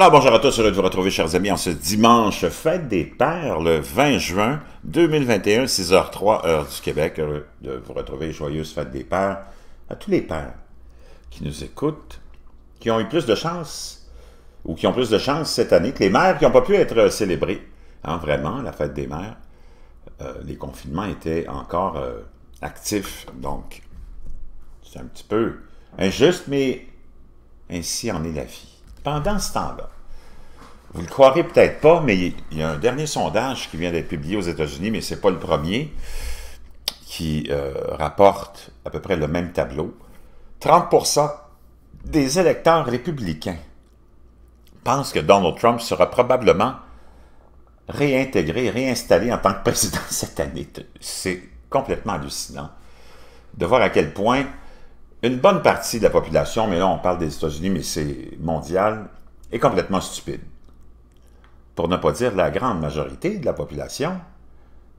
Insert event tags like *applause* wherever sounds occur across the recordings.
Alors bonjour à tous, heureux de vous retrouver chers amis en ce dimanche, fête des pères, le 20 juin 2021, 6h03, heure du Québec. Heureux de vous retrouver, joyeuse fête des pères à tous les pères qui nous écoutent, qui ont eu plus de chance, ou qui ont plus de chance cette année que les mères qui n'ont pas pu être célébrées. Hein, vraiment, la fête des mères, euh, les confinements étaient encore euh, actifs, donc c'est un petit peu injuste, mais ainsi en est la vie. Pendant ce temps-là, vous le croirez peut-être pas, mais il y a un dernier sondage qui vient d'être publié aux États-Unis, mais ce n'est pas le premier, qui euh, rapporte à peu près le même tableau. 30% des électeurs républicains pensent que Donald Trump sera probablement réintégré, réinstallé en tant que président *laughs* cette année. C'est complètement hallucinant de voir à quel point une bonne partie de la population, mais là on parle des États-Unis, mais c'est mondial, est complètement stupide. Pour ne pas dire la grande majorité de la population,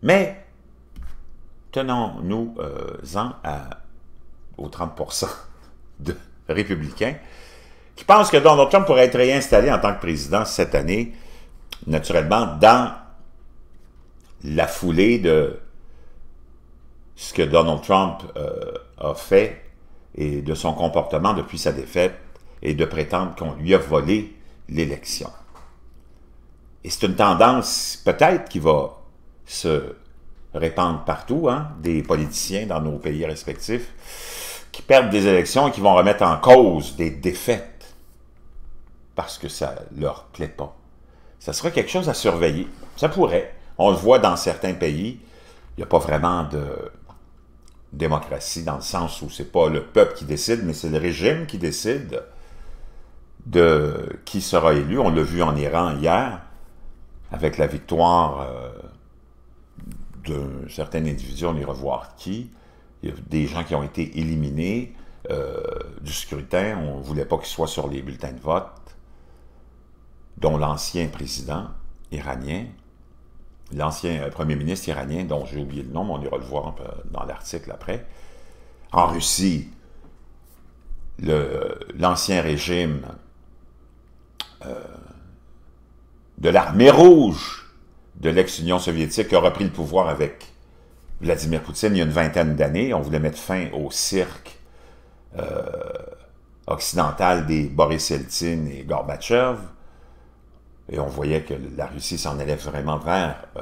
mais tenons-nous-en aux 30% de républicains qui pensent que Donald Trump pourrait être réinstallé en tant que président cette année, naturellement, dans la foulée de ce que Donald Trump euh, a fait et de son comportement depuis sa défaite et de prétendre qu'on lui a volé l'élection. Et c'est une tendance peut-être qui va se répandre partout, hein, des politiciens dans nos pays respectifs, qui perdent des élections et qui vont remettre en cause des défaites parce que ça leur plaît pas. Ça serait quelque chose à surveiller. Ça pourrait. On le voit dans certains pays, il n'y a pas vraiment de démocratie dans le sens où c'est pas le peuple qui décide, mais c'est le régime qui décide de qui sera élu. On l'a vu en Iran hier avec la victoire euh, d'un de certaines on ira voir qui. Il y a des gens qui ont été éliminés euh, du scrutin, on ne voulait pas qu'ils soient sur les bulletins de vote, dont l'ancien président iranien, l'ancien euh, premier ministre iranien, dont j'ai oublié le nom, on ira le voir hein, dans l'article après, en Russie, l'ancien régime euh, de l'armée rouge de l'ex-Union soviétique a repris le pouvoir avec Vladimir Poutine il y a une vingtaine d'années. On voulait mettre fin au cirque euh, occidental des Boris Eltsine et Gorbatchev et on voyait que la Russie s'en allait vraiment vers euh,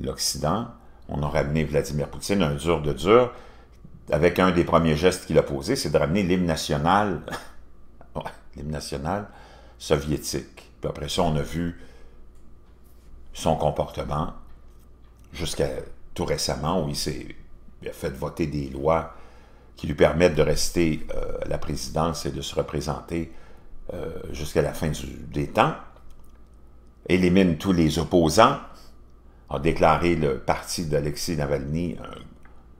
l'Occident. On a ramené Vladimir Poutine, un dur de dur, avec un des premiers gestes qu'il a posé, c'est de ramener l'hymne national, *laughs* l'hymne national soviétique. Puis après ça, on a vu son comportement jusqu'à tout récemment où il s'est fait voter des lois qui lui permettent de rester euh, à la présidence et de se représenter euh, jusqu'à la fin des temps élimine tous les opposants, a déclaré le parti d'Alexis Navalny,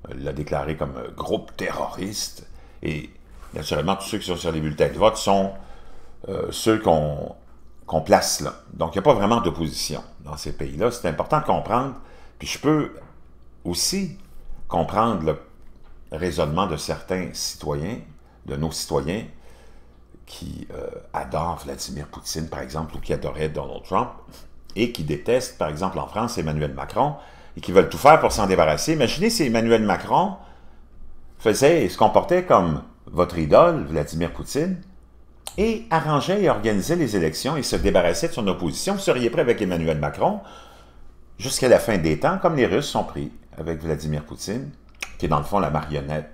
euh, l'a déclaré comme un groupe terroriste, et naturellement, tous ceux qui sont sur les bulletins de vote sont euh, ceux qu'on place là. Donc, il n'y a pas vraiment d'opposition dans ces pays-là. C'est important de comprendre, puis je peux aussi comprendre le raisonnement de certains citoyens, de nos citoyens, qui euh, adorent Vladimir Poutine, par exemple, ou qui adoraient Donald Trump, et qui détestent, par exemple, en France, Emmanuel Macron, et qui veulent tout faire pour s'en débarrasser. Imaginez si Emmanuel Macron faisait et se comportait comme votre idole, Vladimir Poutine, et arrangeait et organisait les élections et se débarrassait de son opposition. Vous seriez prêt avec Emmanuel Macron jusqu'à la fin des temps, comme les Russes sont pris avec Vladimir Poutine, qui est dans le fond la marionnette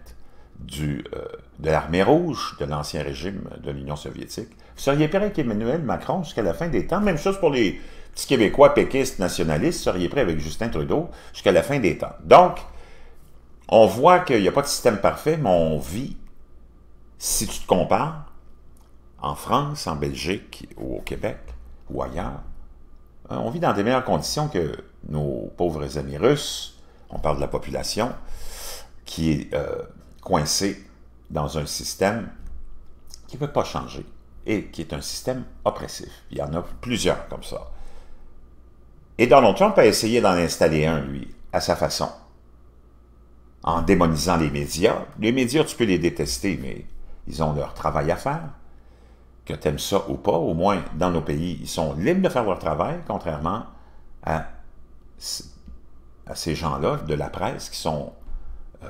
du, euh, de l'armée rouge de l'ancien régime de l'Union soviétique. Vous seriez prêt avec Emmanuel Macron jusqu'à la fin des temps. Même chose pour les petits Québécois péquistes nationalistes. Vous seriez prêt avec Justin Trudeau jusqu'à la fin des temps. Donc, on voit qu'il n'y a pas de système parfait, mais on vit, si tu te compares, en France, en Belgique ou au Québec ou ailleurs, hein, on vit dans des meilleures conditions que nos pauvres amis russes. On parle de la population qui est euh, coincé dans un système qui ne veut pas changer et qui est un système oppressif. Il y en a plusieurs comme ça. Et Donald Trump a essayé d'en installer un, lui, à sa façon, en démonisant les médias. Les médias, tu peux les détester, mais ils ont leur travail à faire. Que tu aimes ça ou pas, au moins dans nos pays, ils sont libres de faire leur travail, contrairement à, ces gens-là de la presse qui sont euh,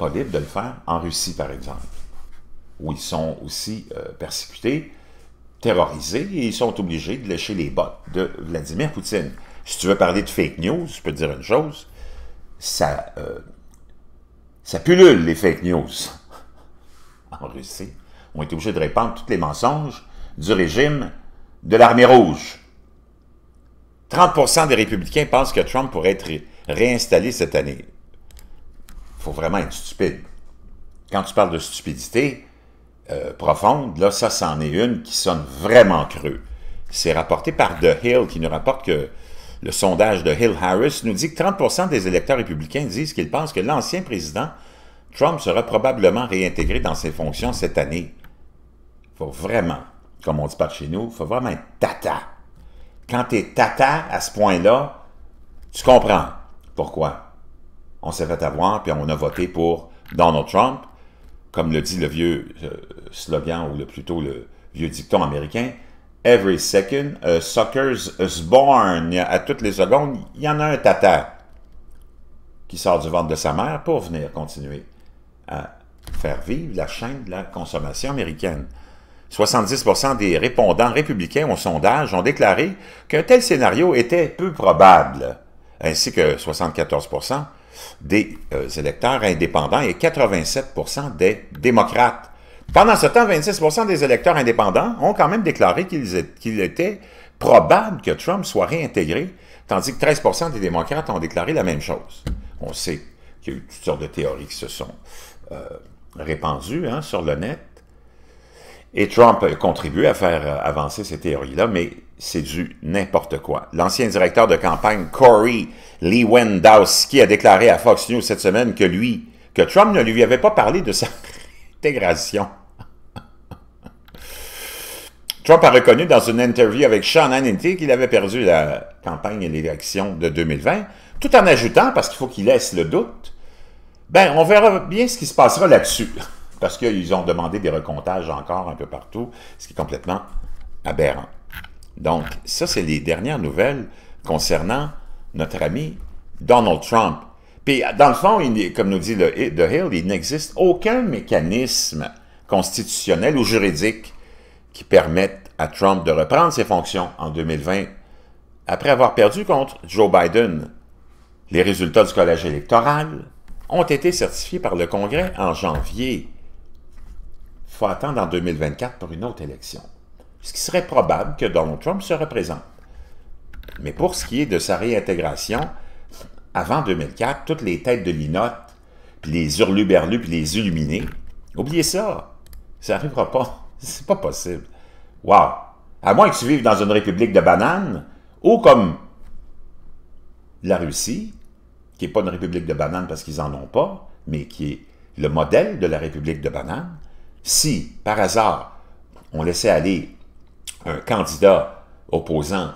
pas de le faire en Russie, par exemple, où ils sont aussi euh, persécutés, terrorisés, et ils sont obligés de lécher les bottes de Vladimir Poutine. Si tu veux parler de fake news, je peux te dire une chose, ça, euh, ça pullule les fake news *laughs* en Russie. On est obligé de répandre tous les mensonges du régime de l'armée rouge. 30% des républicains pensent que Trump pourrait être réinstallé cette année faut vraiment être stupide. Quand tu parles de stupidité euh, profonde, là, ça, c'en est une qui sonne vraiment creux. C'est rapporté par The Hill, qui nous rapporte que le sondage de Hill Harris nous dit que 30 des électeurs républicains disent qu'ils pensent que l'ancien président Trump sera probablement réintégré dans ses fonctions cette année. Faut vraiment, comme on dit par chez nous, faut vraiment être tata. Quand es tata à ce point-là, tu comprends pourquoi on s'est fait avoir, puis on a voté pour Donald Trump. Comme le dit le vieux euh, slogan, ou le, plutôt le vieux dicton américain, « Every second, a suckers born ». À toutes les secondes, il y en a un tata qui sort du ventre de sa mère pour venir continuer à faire vivre la chaîne de la consommation américaine. 70 des répondants républicains au sondage ont déclaré qu'un tel scénario était peu probable, ainsi que 74 des euh, électeurs indépendants et 87 des démocrates. Pendant ce temps, 26 des électeurs indépendants ont quand même déclaré qu'il était probable que Trump soit réintégré, tandis que 13 des démocrates ont déclaré la même chose. On sait qu'il y a eu toutes sortes de théories qui se sont euh, répandues hein, sur le net. Et Trump a contribué à faire euh, avancer ces théories-là, mais c'est du n'importe quoi. L'ancien directeur de campagne Corey Lewandowski a déclaré à Fox News cette semaine que lui, que Trump ne lui avait pas parlé de sa *laughs* intégration. Trump a reconnu dans une interview avec Sean Hannity qu'il avait perdu la campagne et l'élection de 2020, tout en ajoutant, parce qu'il faut qu'il laisse le doute, ben, on verra bien ce qui se passera là-dessus parce qu'ils ont demandé des recomptages encore un peu partout, ce qui est complètement aberrant. Donc, ça, c'est les dernières nouvelles concernant notre ami Donald Trump. Puis, dans le fond, comme nous dit le, The Hill, il n'existe aucun mécanisme constitutionnel ou juridique qui permette à Trump de reprendre ses fonctions en 2020 après avoir perdu contre Joe Biden. Les résultats du collège électoral ont été certifiés par le Congrès en janvier faut attendre en 2024 pour une autre élection. Ce qui serait probable que Donald Trump se représente. Mais pour ce qui est de sa réintégration, avant 2004, toutes les têtes de Linotte, puis les hurluberlus, puis les illuminés, oubliez ça. Ça n'arrivera pas. *laughs* C'est pas possible. Waouh, À moins que tu vives dans une république de bananes, ou comme la Russie, qui n'est pas une république de bananes parce qu'ils n'en ont pas, mais qui est le modèle de la république de bananes, si, par hasard, on laissait aller un candidat opposant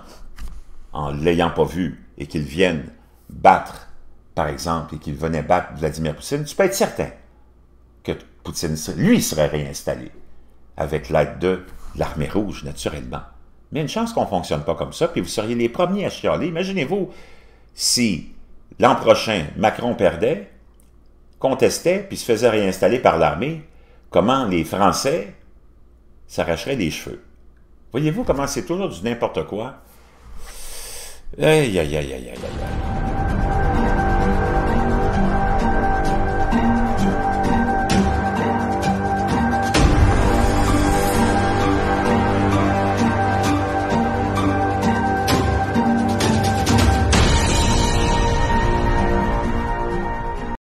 en l'ayant pas vu et qu'il vienne battre, par exemple, et qu'il venait battre Vladimir Poutine, tu peux être certain que Poutine, lui, serait réinstallé avec l'aide de l'armée rouge, naturellement. Mais une chance qu'on ne fonctionne pas comme ça, puis vous seriez les premiers à chialer. Imaginez-vous si l'an prochain, Macron perdait, contestait, puis se faisait réinstaller par l'armée, comment les Français s'arracheraient des cheveux. Voyez-vous comment c'est toujours du n'importe quoi? Aïe, aïe, aïe, aïe, aïe, aïe.